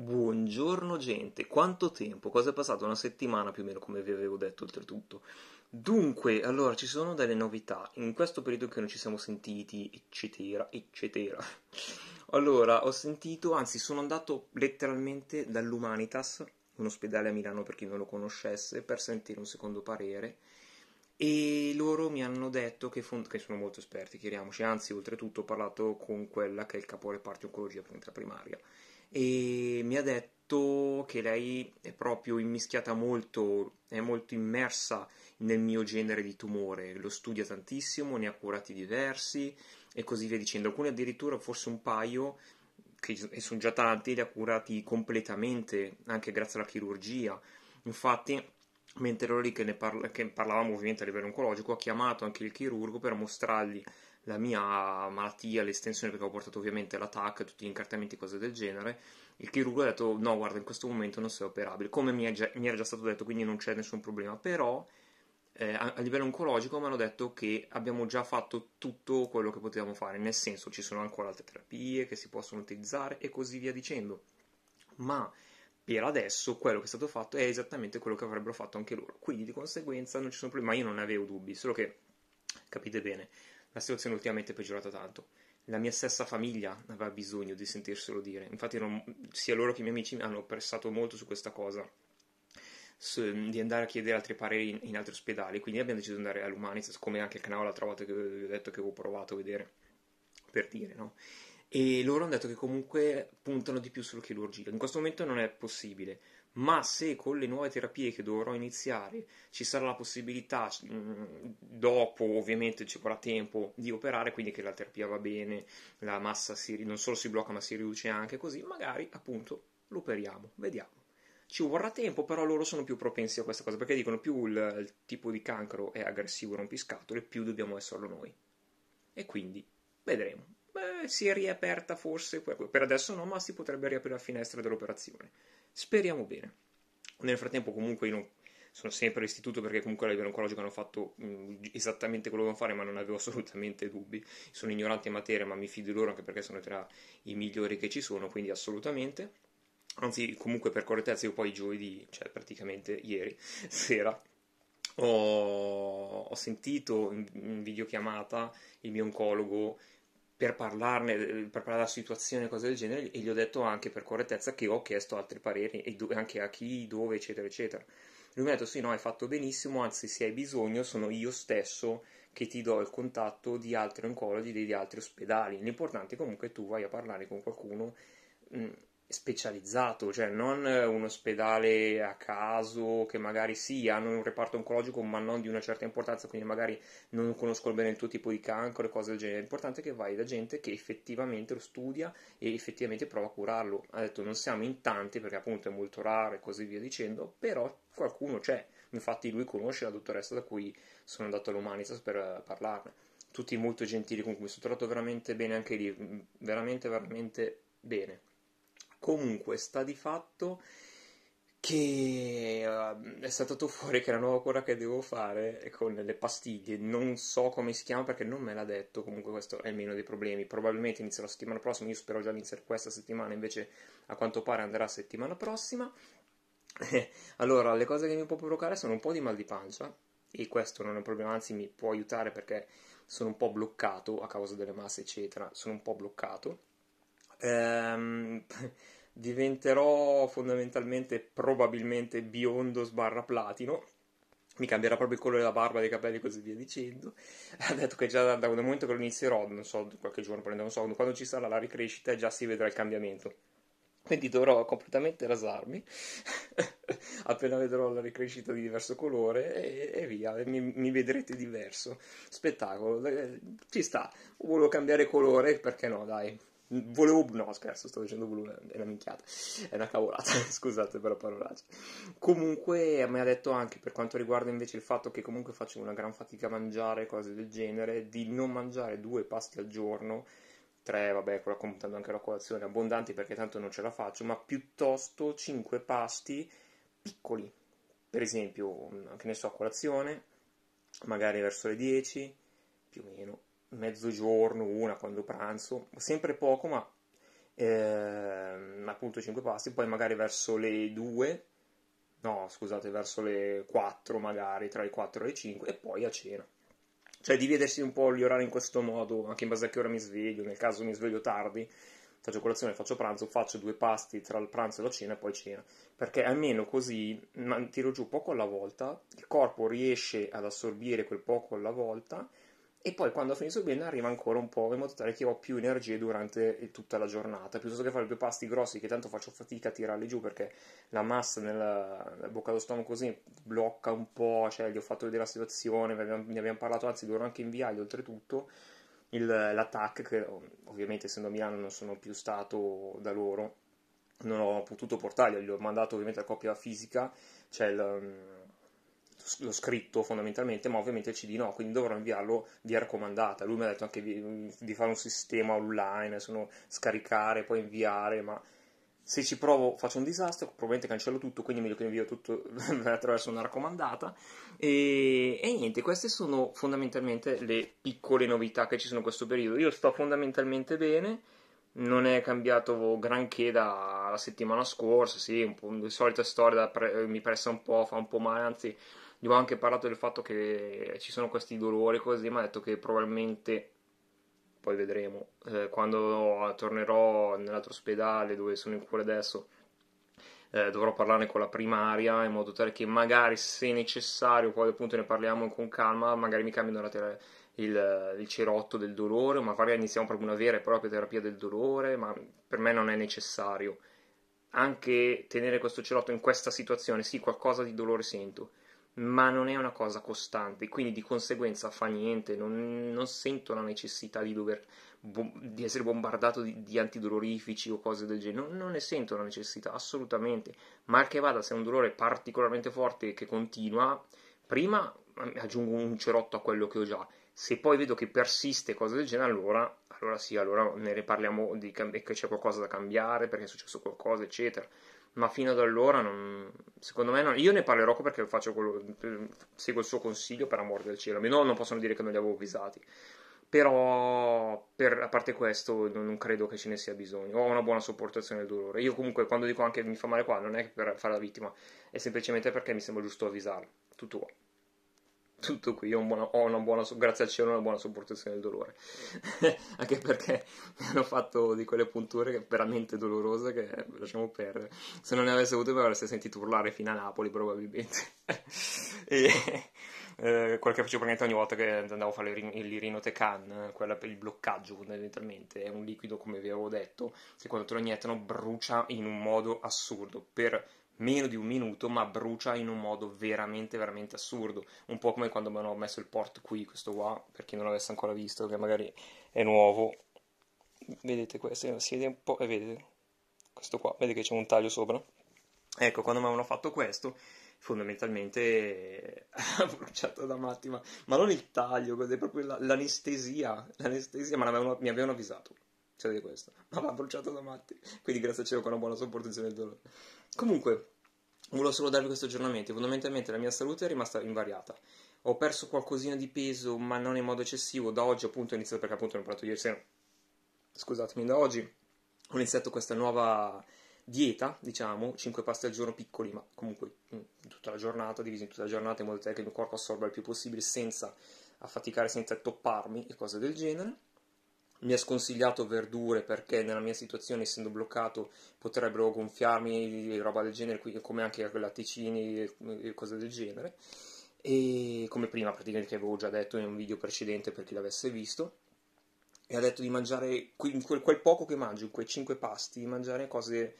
Buongiorno gente, quanto tempo? Cosa è passato? Una settimana più o meno, come vi avevo detto oltretutto. Dunque, allora ci sono delle novità. In questo periodo in cui non ci siamo sentiti, eccetera, eccetera. Allora, ho sentito, anzi, sono andato letteralmente dall'Humanitas, un ospedale a Milano per chi non lo conoscesse, per sentire un secondo parere. E loro mi hanno detto che, fond- che sono molto esperti, chiariamoci. Anzi, oltretutto, ho parlato con quella che è il capo reparto oncologia per primaria e mi ha detto che lei è proprio immischiata molto, è molto immersa nel mio genere di tumore, lo studia tantissimo, ne ha curati diversi e così via dicendo, alcuni addirittura forse un paio che sono già tanti, li ha curati completamente, anche grazie alla chirurgia. Infatti, mentre ero lì che, parla, che parlavamo ovviamente a livello oncologico, ha chiamato anche il chirurgo per mostrargli la mia malattia, l'estensione, perché ho portato ovviamente la tutti gli incartamenti e cose del genere. Il chirurgo ha detto: No, guarda, in questo momento non sei operabile, come mi, già, mi era già stato detto, quindi non c'è nessun problema. Però eh, a, a, livello oncologico mi hanno detto che abbiamo già fatto tutto quello che potevamo fare, nel senso ci sono ancora altre terapie che si possono utilizzare e così via dicendo. Ma per adesso quello che è stato fatto è esattamente quello che avrebbero fatto anche loro. Quindi di conseguenza non ci sono problemi, ma io non ne avevo dubbi, solo che capite bene la situazione ultimamente è peggiorata tanto. La mia stessa famiglia aveva bisogno di sentirselo dire. Infatti, non, sia loro che i miei amici mi hanno pressato molto su questa cosa di andare a chiedere altri pareri in, in, altri ospedali, quindi abbiamo deciso di andare all'Humanitas, come anche il canale l'altra volta che vi ho detto che avevo provato a vedere, per dire, no? E loro hanno detto che comunque puntano di più sulla chirurgia. In questo momento non è possibile, ma se con le nuove terapie che dovrò iniziare ci sarà la possibilità, dopo ovviamente ci vorrà tempo di operare, quindi che la terapia va bene, la massa si, non solo si blocca ma si riduce anche così, magari appunto lo operiamo, vediamo. Ci vorrà tempo, però loro sono più propensi a questa cosa, perché dicono più il, il tipo di cancro è aggressivo e rompiscatole, più dobbiamo esserlo noi. E quindi vedremo. Beh, si è riaperta forse, per adesso no, ma si potrebbe riaprire la finestra dell'operazione Speriamo bene. Nel frattempo, comunque, io non sono sempre all'istituto perché comunque a livello oncologico hanno fatto mh, mm, esattamente quello che dovevano fare, ma non avevo assolutamente dubbi. Sono ignorante in materia, ma mi fido loro anche perché sono tra i migliori che ci sono, quindi assolutamente. Anzi, comunque per correttezza io poi giovedì, cioè praticamente ieri sera, ho, ho sentito in, in videochiamata il mio oncologo per parlarne, per parlare della situazione e cose del genere, e gli ho detto anche per correttezza che ho chiesto altri pareri, e do, anche a chi, dove, eccetera, eccetera. Lui mi ha detto: Sì, no, hai fatto benissimo, anzi, se hai bisogno, sono io stesso che ti do il contatto di altri oncologi, di, di altri ospedali. L'importante è comunque tu vai a parlare con qualcuno. Mh, mm, specializzato, cioè non un ospedale a caso che magari sì, hanno un reparto oncologico ma non di una certa importanza, quindi magari non conoscono bene il tuo tipo di cancro e cose del genere. L'importante è che vai da gente che effettivamente lo studia e effettivamente prova a curarlo. Ha detto non siamo in tanti perché appunto è molto raro e così via dicendo, però qualcuno c'è. Infatti lui conosce la dottoressa da cui sono andato all'Humanitas per parlarne. Tutti molto gentili con cui mi sono trovato veramente bene anche lì, veramente veramente bene. Comunque sta di fatto che ehm, è saltato fuori che la nuova cura che devo fare con le pastiglie, non so come si chiama perché non me l'ha detto, comunque questo è meno dei problemi, probabilmente inizierà la settimana prossima, io spero già iniziare questa settimana, invece a quanto pare andrà settimana prossima. Eh, allora, le cose che mi può provocare sono un po' di mal di pancia e questo non è un problema, anzi mi può aiutare perché sono un po' bloccato a causa delle masse, eccetera, sono un po' bloccato ehm, diventerò fondamentalmente probabilmente biondo sbarra platino mi cambierà proprio il colore della barba, dei capelli e così via dicendo. Ha detto che già da, da un momento che lo inizierò, non so, qualche giorno prendo un soldo, quando ci sarà la ricrescita già si vedrà il cambiamento. Quindi dovrò completamente rasarmi appena vedrò la ricrescita di diverso colore e, e via, mi, mi, vedrete diverso. Spettacolo, eh, ci sta. Volevo cambiare colore, perché no, dai. Volevo. No, scherzo, sto dicendo blu, è una minchiata. È una cavolata, scusate per la parolaccia. Comunque, mi ha detto anche per quanto riguarda invece il fatto che comunque faccio una gran fatica a mangiare, cose del genere, di non mangiare due pasti al giorno, tre, vabbè, contando anche la colazione, abbondanti perché tanto non ce la faccio, ma piuttosto cinque pasti piccoli. Per esempio, che ne so, a colazione, magari verso le 10, più o meno, mezzogiorno, una quando pranzo, sempre poco, ma eh, appunto 5 pasti, poi magari verso le 2, no scusate, verso le 4 magari, tra le 4 e le 5 e poi a cena. Cioè dividersi un po' gli orari in questo modo, anche in base a che ora mi sveglio, nel caso mi sveglio tardi, faccio colazione, faccio pranzo, faccio due pasti tra il pranzo e la cena e poi cena, perché almeno così tiro giù poco alla volta, il corpo riesce ad assorbire quel poco alla volta e poi quando ho finito il blend arriva ancora un po' in modo tale che ho più energie durante eh, tutta la giornata piuttosto che fare due pasti grossi che tanto faccio fatica a tirarli giù perché la massa nella, nella bocca dello stomaco così blocca un po' cioè gli ho fatto vedere la situazione ne abbiamo, ne abbiamo parlato anzi loro anche in viaggio oltretutto il, l'attack che oh, ovviamente essendo a Milano non sono più stato da loro non ho potuto portargli, gli ho mandato ovviamente la coppia fisica, c'è cioè il, lo scritto fondamentalmente, ma ovviamente il CD no, quindi dovrò inviarlo via raccomandata. Lui mi ha detto anche di, mm, di fare un sistema online, sono, scaricare, poi inviare, ma se ci provo faccio un disastro, probabilmente cancello tutto, quindi meglio che invio tutto attraverso una raccomandata. E, e, niente, queste sono fondamentalmente le piccole novità che ci sono in questo periodo. Io sto fondamentalmente bene, non è cambiato granché dalla settimana scorsa, sì, un po', la solita storia, pre- mi pressa un po', fa un po' male, anzi gli ho anche parlato del fatto che ci sono questi dolori così, mi ha detto che probabilmente poi vedremo eh, quando tornerò nell'altro ospedale dove sono in cura adesso. Eh, dovrò parlarne con la primaria in modo tale che magari se necessario poi appunto ne parliamo con calma magari mi cambiano la terapia il, il, cerotto del dolore, magari iniziamo proprio una vera e propria terapia del dolore, ma per me non è necessario. Anche tenere questo cerotto in questa situazione, sì, qualcosa di dolore sento, ma non è una cosa costante, quindi di conseguenza fa niente, non, non sento la necessità di, dover, di essere bombardato di, di, antidolorifici o cose del genere, non, non, ne sento la necessità assolutamente, mal che vada se è un dolore particolarmente forte che continua, prima mm, aggiungo un cerotto a quello che ho già, se poi vedo che persiste cose del genere allora allora sì, allora ne riparliamo di cam- che c'è qualcosa da cambiare, perché è successo qualcosa, eccetera. Ma fino ad allora, non, secondo me, non, io ne parlerò perché quello, seguo il suo consiglio per amor del cielo. Almeno non possono dire che non li avevo avvisati. Però, per, a parte questo, non, non, credo che ce ne sia bisogno. Ho una buona sopportazione del dolore. Io comunque, quando dico anche mi fa male qua, non è per fare la vittima, è semplicemente perché mi sembra giusto avvisarlo. Tutto qua tutto qui, ho, un buona, ho una buona, grazie al cielo, una buona sopportazione del dolore. Anche perché mi hanno fatto di quelle punture che veramente dolorose che lasciamo perdere. Se non ne avessi avuto, mi avreste sentito urlare fino a Napoli probabilmente. e, eh, quello che facevo praticamente ogni volta che andavo a fare l'irinotecan, quella per il bloccaggio fondamentalmente, è un liquido come vi avevo detto, che quando te lo iniettano brucia in un modo assurdo per meno di un minuto, ma brucia in un modo veramente, veramente assurdo. Un po' come quando mi hanno messo il port qui, questo qua, per chi non l'avesse ancora visto, che magari è nuovo. Vedete questo, siete un po' e eh, vedete questo qua, vedete che c'è un taglio sopra. Ecco, quando mi avevano fatto questo, fondamentalmente ha bruciato da matti, ma, ma, non il taglio, è proprio l'anestesia, l'anestesia, ma avevano, mi avevano avvisato. Cioè di questo, ma va bruciato da matti. Quindi grazie a cielo con una buona sopportazione del dolore. Comunque, volevo solo darvi questo aggiornamento. Fondamentalmente la mia salute è rimasta invariata. Ho perso qualcosina di peso, ma non in modo eccessivo. Da oggi, appunto, ho iniziato perché, appunto, ne ho parlato ieri sera. Scusatemi, da oggi ho iniziato questa nuova dieta, diciamo, 5 pasti al giorno piccoli, ma comunque in tutta la giornata, divisi in tutta la giornata, in modo tale che il mio corpo assorba il più possibile senza affaticare, senza topparmi e cose del genere mi ha sconsigliato verdure perché nella mia situazione, essendo bloccato, potrebbero gonfiarmi e roba del genere, come anche latticini e cose del genere. E come prima, praticamente, avevo già detto in un video precedente per chi l'avesse visto, e ha detto di mangiare quel, quel poco che mangio, quei 5 pasti, di mangiare cose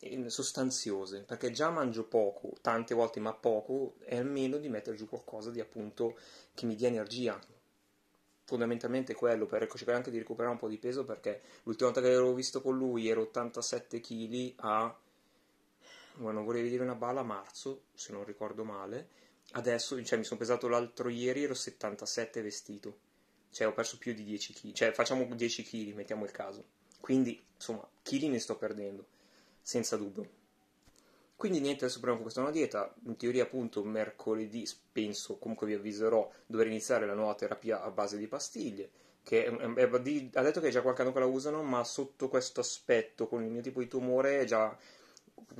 eh, sostanziose, perché già mangio poco, tante volte ma poco, e almeno di mettere giù qualcosa di appunto che mi dia energia, fondamentalmente quello per cercare anche di recuperare un po' di peso perché l'ultima volta che l'avevo visto con lui ero 87 kg a ma non volevi dire una bala a marzo se non ricordo male adesso cioè, mi sono pesato l'altro ieri ero 77 vestito cioè ho perso più di 10 kg cioè facciamo 10 kg mettiamo il caso quindi insomma chili ne sto perdendo senza dubbio quindi niente, sopravvivo con questa nuova dieta, in teoria appunto mercoledì penso, comunque vi avviserò, dovrei iniziare la nuova terapia a base di pastiglie, che è, è, è, ha detto che è già qualche anno che la usano, ma sotto questo aspetto, con il mio tipo di tumore, è già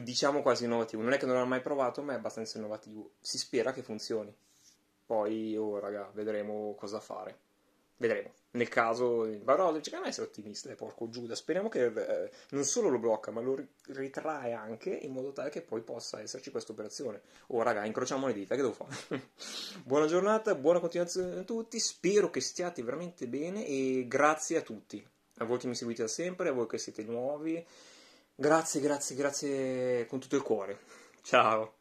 diciamo quasi innovativo. Non è che non l'ho mai provato, ma è abbastanza innovativo. Si spera che funzioni. Poi, oh raga, vedremo cosa fare. Vedremo nel caso però bisogna essere ottimista eh, porco Giuda speriamo che eh, non solo lo blocca ma lo ritrae anche in modo tale che poi possa esserci questa operazione oh raga incrociamo le dita che devo fare buona giornata buona continuazione a tutti spero che stiate veramente bene e grazie a tutti a voi che mi seguite da sempre a voi che siete nuovi grazie grazie grazie con tutto il cuore ciao